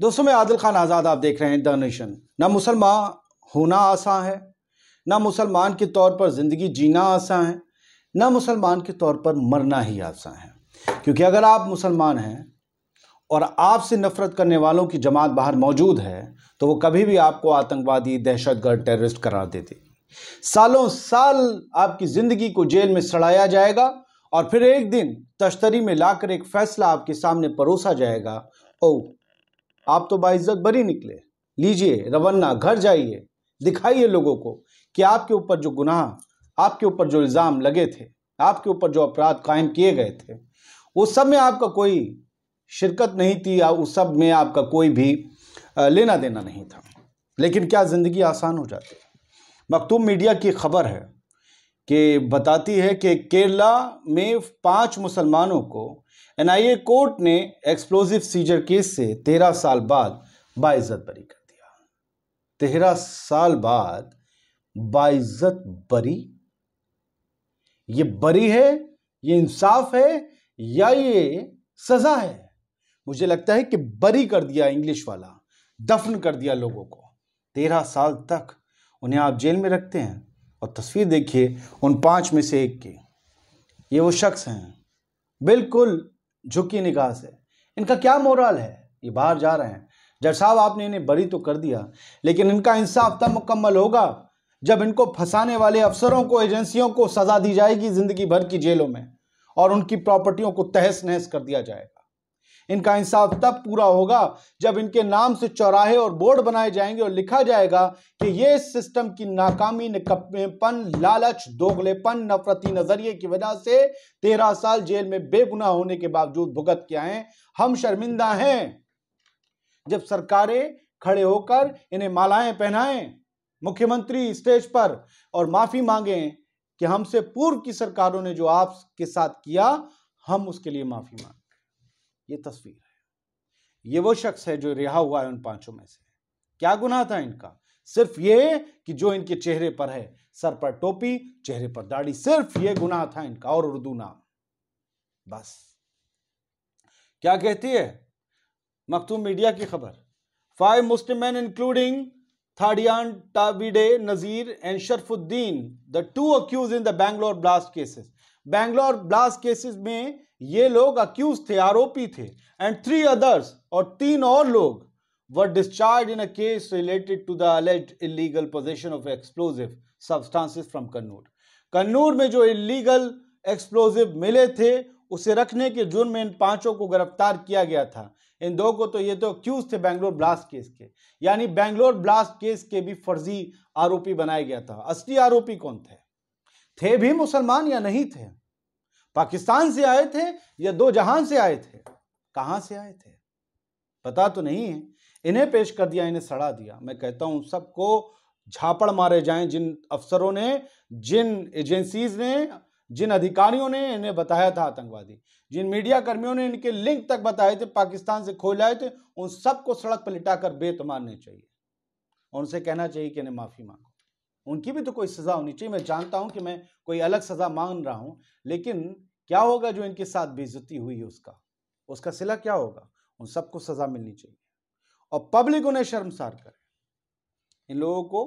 दोस्तों मैं आदिल खान आज़ाद आप देख रहे हैं द नेशन ना मुसलमान होना आसान है ना मुसलमान के तौर पर ज़िंदगी जीना आसान है ना मुसलमान के तौर पर मरना ही आसान है क्योंकि अगर आप मुसलमान हैं और आपसे नफरत करने वालों की जमात बाहर मौजूद है तो वो कभी भी आपको आतंकवादी दहशतगर्द टेररिस्ट करार देते सालों साल आपकी ज़िंदगी को जेल में सड़ाया जाएगा और फिर एक दिन तश्तरी में लाकर एक फैसला आपके सामने परोसा जाएगा ओ आप तो बाइज्जत बरी निकले लीजिए रवन्ना घर जाइए दिखाइए लोगों को कि आपके ऊपर जो गुनाह आपके ऊपर जो इल्ज़ाम लगे थे आपके ऊपर जो अपराध कायम किए गए थे उस सब में आपका कोई शिरकत नहीं थी या उस सब में आपका कोई भी लेना देना नहीं था लेकिन क्या ज़िंदगी आसान हो जाती है मकतूम मीडिया की खबर है कि बताती है कि केरला में पांच मुसलमानों को एनआईए कोर्ट ने एक्सप्लोजिव सीजर केस से तेरह साल बाद बाइज्जत बरी कर दिया तेरह साल बाद बाइज्जत बरी ये बरी है ये इंसाफ है या ये सजा है मुझे लगता है कि बरी कर दिया इंग्लिश वाला दफन कर दिया लोगों को तेरह साल तक उन्हें आप जेल में रखते हैं और तस्वीर देखिए उन पांच में से एक की ये वो शख्स हैं बिल्कुल झुकी निकाह से इनका क्या मोरल है ये बाहर जा रहे हैं जज साहब आपने इन्हें बरी तो कर दिया लेकिन इनका इंसाफ तब मुकम्मल होगा जब इनको फंसाने वाले अफसरों को एजेंसियों को सज़ा दी जाएगी ज़िंदगी भर की जेलों में और उनकी प्रॉपर्टियों को तहस नहस कर दिया जाएगा इनका इंसाफ तब पूरा होगा जब इनके नाम से चौराहे और बोर्ड बनाए जाएंगे और लिखा जाएगा कि ये सिस्टम की नाकामी निकपेपन लालच दोगलेपन नफरती नजरिए की वजह से तेरह साल जेल में बेगुना होने के बावजूद भुगत के आए हम शर्मिंदा हैं जब सरकारें खड़े होकर इन्हें मालाएं पहनाएं मुख्यमंत्री स्टेज पर और माफी मांगे कि हमसे पूर्व की सरकारों ने जो आपके साथ किया हम उसके लिए माफी मांगे ये तस्वीर है ये वो शख्स है जो रिहा हुआ है उन पांचों में से क्या गुनाह था इनका सिर्फ ये कि जो इनके चेहरे पर है सर पर टोपी चेहरे पर दाढ़ी सिर्फ ये गुनाह था इनका और उर्दू नाम बस क्या कहती है मखतूम मीडिया की खबर five Muslim man including Thadiyantavide Nazeer and Sharafuddin the two accused in the Bangalore blast cases Bangalore blast cases में ये लोग अक्यूज थे आरोपी थे एंड थ्री अदर्स और तीन और लोग were discharge in a case related to the alleged illegal possession of explosive substances from Kannur Kannur में जो इलीगल एक्सप्लोजिव मिले थे उसे रखने के जुर्म में इन पांचों को गिरफ्तार किया गया था इन दो को तो ये तो अक्यूज थे बैंगलोर ब्लास्ट केस के यानी बैंगलोर ब्लास्ट केस के भी फर्जी आरोपी बनाया गया था असली आरोपी कौन थे थे भी मुसलमान या नहीं थे पाकिस्तान से आए थे या दो जहां से आए थे कहां से आए थे पता तो नहीं है इन्हें पेश कर दिया इन्हें सड़ा दिया मैं कहता हूं सबको झापड़ मारे जाएं जिन अफसरों ने जिन एजेंसीज ने जिन अधिकारियों ने इन्हें बताया था आतंकवादी जिन मीडिया कर्मियों ने इनके लिंक तक बताए थे पाकिस्तान से खोल आए थे उन सबको सड़क पर लिटा कर बेत मारने चाहिए उनसे कहना चाहिए कि इन्हें माफ़ी मांगो उनकी भी तो कोई सज़ा होनी चाहिए मैं जानता हूं कि मैं कोई अलग सज़ा मांग रहा हूं लेकिन क्या होगा जो इनके साथ बेजती हुई है उसका उसका सिला क्या होगा उन सबको सज़ा मिलनी चाहिए और पब्लिक उन्हें शर्मसार करे इन लोगों को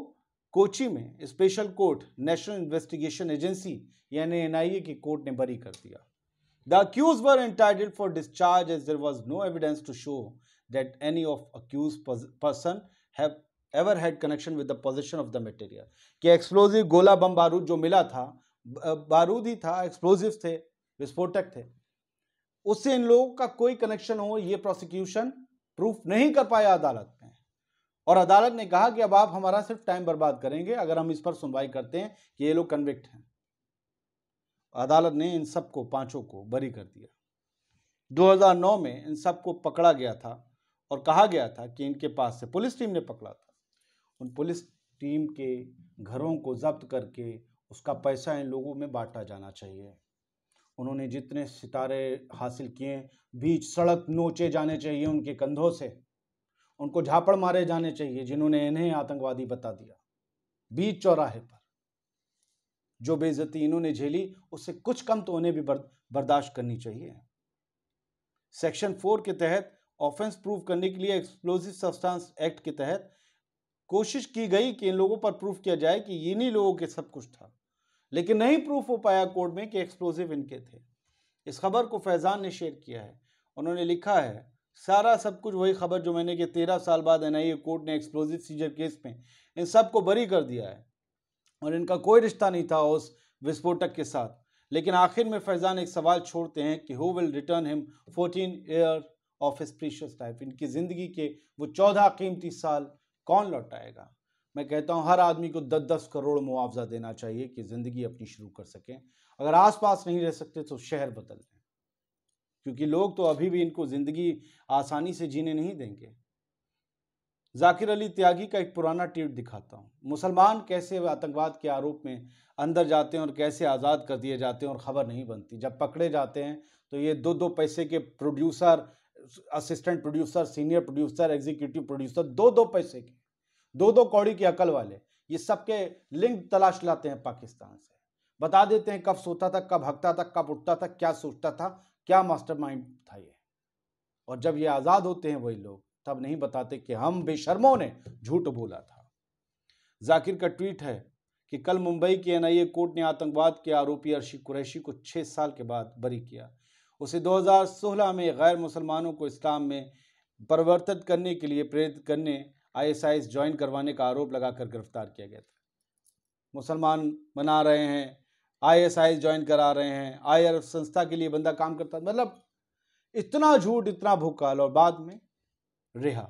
कोची में special court national investigation agency यानी एनआईए की कोर्ट ने बरी कर दिया the accused were entitled for discharge as there was no evidence to show that any of accused person have ever had connection with the possession of the material कि explosive गोला बम बारूद जो मिला था बारूद ही था एक्सप्लोजिव थे विस्फोटक थे उससे इन लोगों का कोई कनेक्शन हो ये प्रोसिक्यूशन प्रूफ नहीं कर पाया अदालत में और अदालत ने कहा कि अब आप हमारा सिर्फ टाइम बर्बाद करेंगे अगर हम इस पर सुनवाई करते हैं कि ये लोग कन्विक्ट हैं अदालत ने इन सबको पांचों को बरी कर दिया 2009 में इन सबको पकड़ा गया था और कहा गया था कि इनके पास से पुलिस टीम ने पकड़ा था उन पुलिस टीम के घरों को जब्त करके उसका पैसा इन लोगों में बांटा जाना चाहिए उन्होंने जितने सितारे हासिल किए बीच सड़क नोचे जाने चाहिए उनके कंधों से उनको झापड़ मारे जाने चाहिए जिन्होंने इन्हें आतंकवादी बता दिया बीच चौराहे पर जो बेजती इन्होंने झेली उससे कुछ कम तो उन्हें भी बर्दाश्त करनी चाहिए सेक्शन फोर के तहत ऑफेंस प्रूव करने के लिए एक्सप्लोजिव सब्सटेंस एक्ट के तहत कोशिश की गई कि इन लोगों पर प्रूफ किया जाए कि इन्हीं लोगों के सब कुछ था लेकिन नहीं प्रूफ हो पाया कोर्ट में कि एक्सप्लोजिव इनके थे इस खबर को फैज़ान ने शेयर किया है उन्होंने लिखा है सारा सब कुछ वही खबर जो मैंने कि तेरह साल बाद एन आई कोर्ट ने एक्सप्लोजिव सीजर केस में इन सब को बरी कर दिया है और इनका कोई रिश्ता नहीं था उस विस्फोटक के साथ लेकिन आखिर में फैज़ान एक सवाल छोड़ते हैं कि who will return him fourteen year of his precious life इनकी ज़िंदगी के वो चौदह कीमती साल कौन लौटाएगा मैं कहता हूं हर आदमी को दस दस करोड़ मुआवजा देना चाहिए कि ज़िंदगी अपनी शुरू कर सकें अगर आसपास नहीं रह सकते तो शहर बदल लें क्योंकि लोग तो अभी भी इनको ज़िंदगी आसानी से जीने नहीं देंगे जाकिर अली त्यागी का एक पुराना ट्वीट दिखाता हूं मुसलमान कैसे आतंकवाद के आरोप में अंदर जाते हैं और कैसे आज़ाद कर दिए जाते हैं और ख़बर नहीं बनती जब पकड़े जाते हैं तो ये दो दो पैसे के producer assistant producer senior producer executive producer दो दो पैसे के दो दो कौड़ी की अकल वाले ये सबके लिंक तलाश लाते हैं पाकिस्तान से बता देते हैं कब सोता था कब हकता था कब उठता था क्या सोचता था क्या मास्टरमाइंड था ये और जब ये आज़ाद होते हैं वही लोग तब नहीं बताते कि हम बेशर्मों ने झूठ बोला था जाकिर का ट्वीट है कि कल मुंबई की एनआईए कोर्ट ने आतंकवाद के आरोपी अर्शी कुरैशी को छह साल के बाद बरी किया उसे 2016 में गैर मुसलमानों को इस्लाम में परिवर्तित करने के लिए प्रेरित करने आईएसआईएस ज्वाइन करवाने का आरोप लगाकर गिरफ्तार किया गया था मुसलमान बना रहे हैं आईएसआईएस ज्वाइन करा रहे हैं आई संस्था के लिए बंदा काम करता मतलब इतना झूठ इतना भूखाल और बाद में रिहा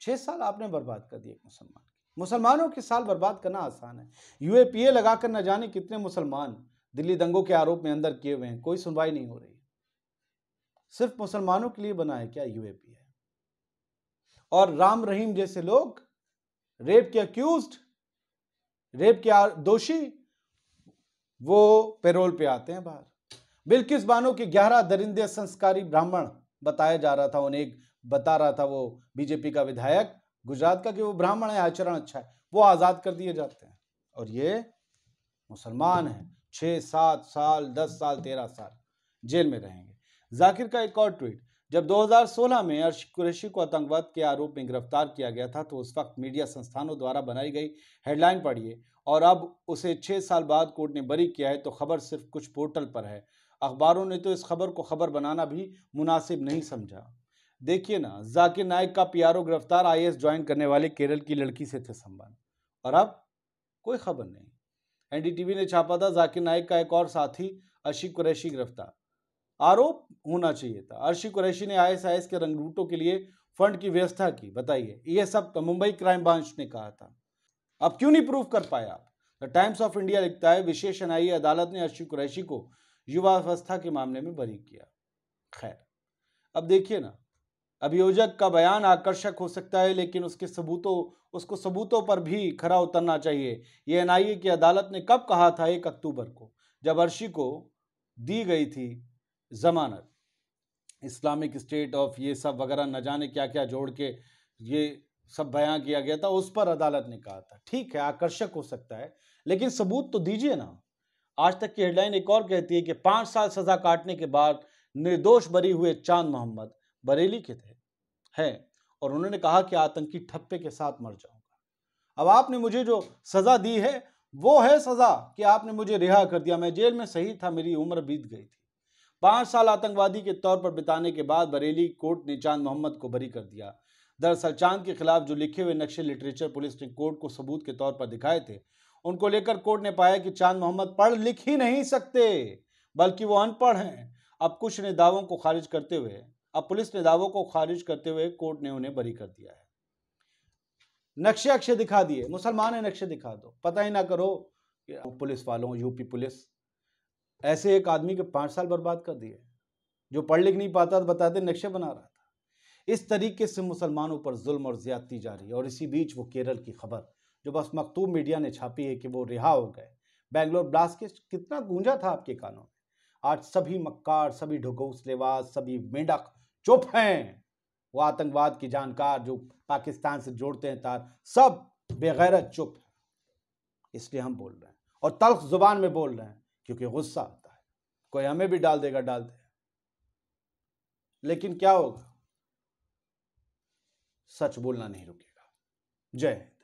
छः साल आपने बर्बाद कर दिए मुसलमान मुसलमानों के साल बर्बाद करना आसान है यूएपीए लगाकर न जाने कितने मुसलमान दिल्ली दंगों के आरोप में अंदर किए हुए हैं कोई सुनवाई नहीं हो रही सिर्फ मुसलमानों के लिए बना है क्या यूएपी है और राम रहीम जैसे लोग रेप के अक्यूज रेप के दोषी वो पेरोल पे आते हैं बाहर बिल्किस बानो के ग्यारह दरिंदे संस्कारी ब्राह्मण बताया जा रहा था उन्हें एक बता रहा था वो बीजेपी का विधायक गुजरात का कि वो ब्राह्मण है आचरण अच्छा है वो आज़ाद कर दिए जाते हैं और ये मुसलमान है छः सात साल दस साल तेरह साल जेल में रहेंगे जाकिर का एक और ट्वीट जब 2016 में अर्श कुरैशी को आतंकवाद के आरोप में गिरफ्तार किया गया था तो उस वक्त मीडिया संस्थानों द्वारा बनाई गई हेडलाइन पढ़िए और अब उसे छः साल बाद कोर्ट ने बरी किया है तो खबर सिर्फ कुछ पोर्टल पर है अखबारों ने तो इस खबर को खबर बनाना भी मुनासिब नहीं समझा देखिए ना जाकिर नायक का पीआरओ गिरफ्तार आईएएस ज्वाइन करने वाले केरल की लड़की से थे संबंध और अब कोई खबर नहीं एनडीटीवी ने छापा था जाकिर नायक का एक और साथी अर्शी कुरैशी गिरफ्तार आरोप होना चाहिए था अर्शी कुरैशी ने आईएसआईएस के रंगरूटों के लिए फंड की व्यवस्था की बताइए यह सब तो मुंबई क्राइम ब्रांच ने कहा था अब क्यों नहीं प्रूव कर पाए आप द टाइम्स ऑफ इंडिया लिखता है विशेष एनआईए अदालत ने अर्शी कुरैशी को युवा युवावस्था के मामले में बरी किया खैर अब देखिए ना अभियोजक का बयान आकर्षक हो सकता है लेकिन उसके सबूतों उसको सबूतों पर भी खरा उतरना चाहिए ये एनआईए की अदालत ने कब कहा था एक अक्टूबर को जब अर्शी को दी गई थी जमानत इस्लामिक स्टेट ऑफ ये सब वगैरह न जाने क्या क्या जोड़ के ये सब बयां किया गया था उस पर अदालत ने कहा था ठीक है आकर्षक हो सकता है लेकिन सबूत तो दीजिए ना आज तक की हेडलाइन एक और कहती है कि पाँच साल सजा काटने के बाद निर्दोष बरी हुए चांद मोहम्मद बरेली के थे हैं और उन्होंने कहा कि आतंकी ठप्पे के साथ मर जाऊंगा अब आपने मुझे जो सज़ा दी है वो है सज़ा कि आपने मुझे रिहा कर दिया मैं जेल में सही था मेरी उम्र बीत गई थी पांच साल आतंकवादी के तौर पर बिताने के बाद बरेली कोर्ट ने चांद मोहम्मद को बरी कर दिया दरअसल चांद के खिलाफ जो लिखे हुए नक्शे लिटरेचर पुलिस ने कोर्ट को सबूत के तौर पर दिखाए थे उनको लेकर कोर्ट ने पाया कि चांद मोहम्मद पढ़ लिख ही नहीं सकते बल्कि वो अनपढ़ हैं अब कुछ ने दावों को खारिज करते हुए अब पुलिस ने दावों को खारिज करते हुए कोर्ट ने उन्हें बरी कर दिया है नक्शे अक्षे दिखा दिए मुसलमान है नक्शे दिखा दो पता ही ना करो कि पुलिस वालों यूपी पुलिस ऐसे एक आदमी के पांच साल बर्बाद कर दिए जो पढ़ लिख नहीं पाता तो बताते नक्शे बना रहा था इस तरीके से मुसलमानों पर जुल्म और ज्यादती जारी है और इसी बीच वो केरल की खबर जो बस मकतूब मीडिया ने छापी है कि वो रिहा हो गए बैंगलोर ब्लास्ट के कितना गूंजा था आपके कानों में आज सभी मक्कार सभी ढुकौसलेवाज सभी मेंढक चुप हैं वो आतंकवाद की जानकार जो पाकिस्तान से जोड़ते हैं तार सब बेगैर चुप है इसलिए हम बोल रहे हैं और तल्ख जुबान में बोल रहे हैं क्योंकि गुस्सा आता है कोई हमें भी डाल देगा डाल देगा लेकिन क्या होगा सच बोलना नहीं रुकेगा जय हिंद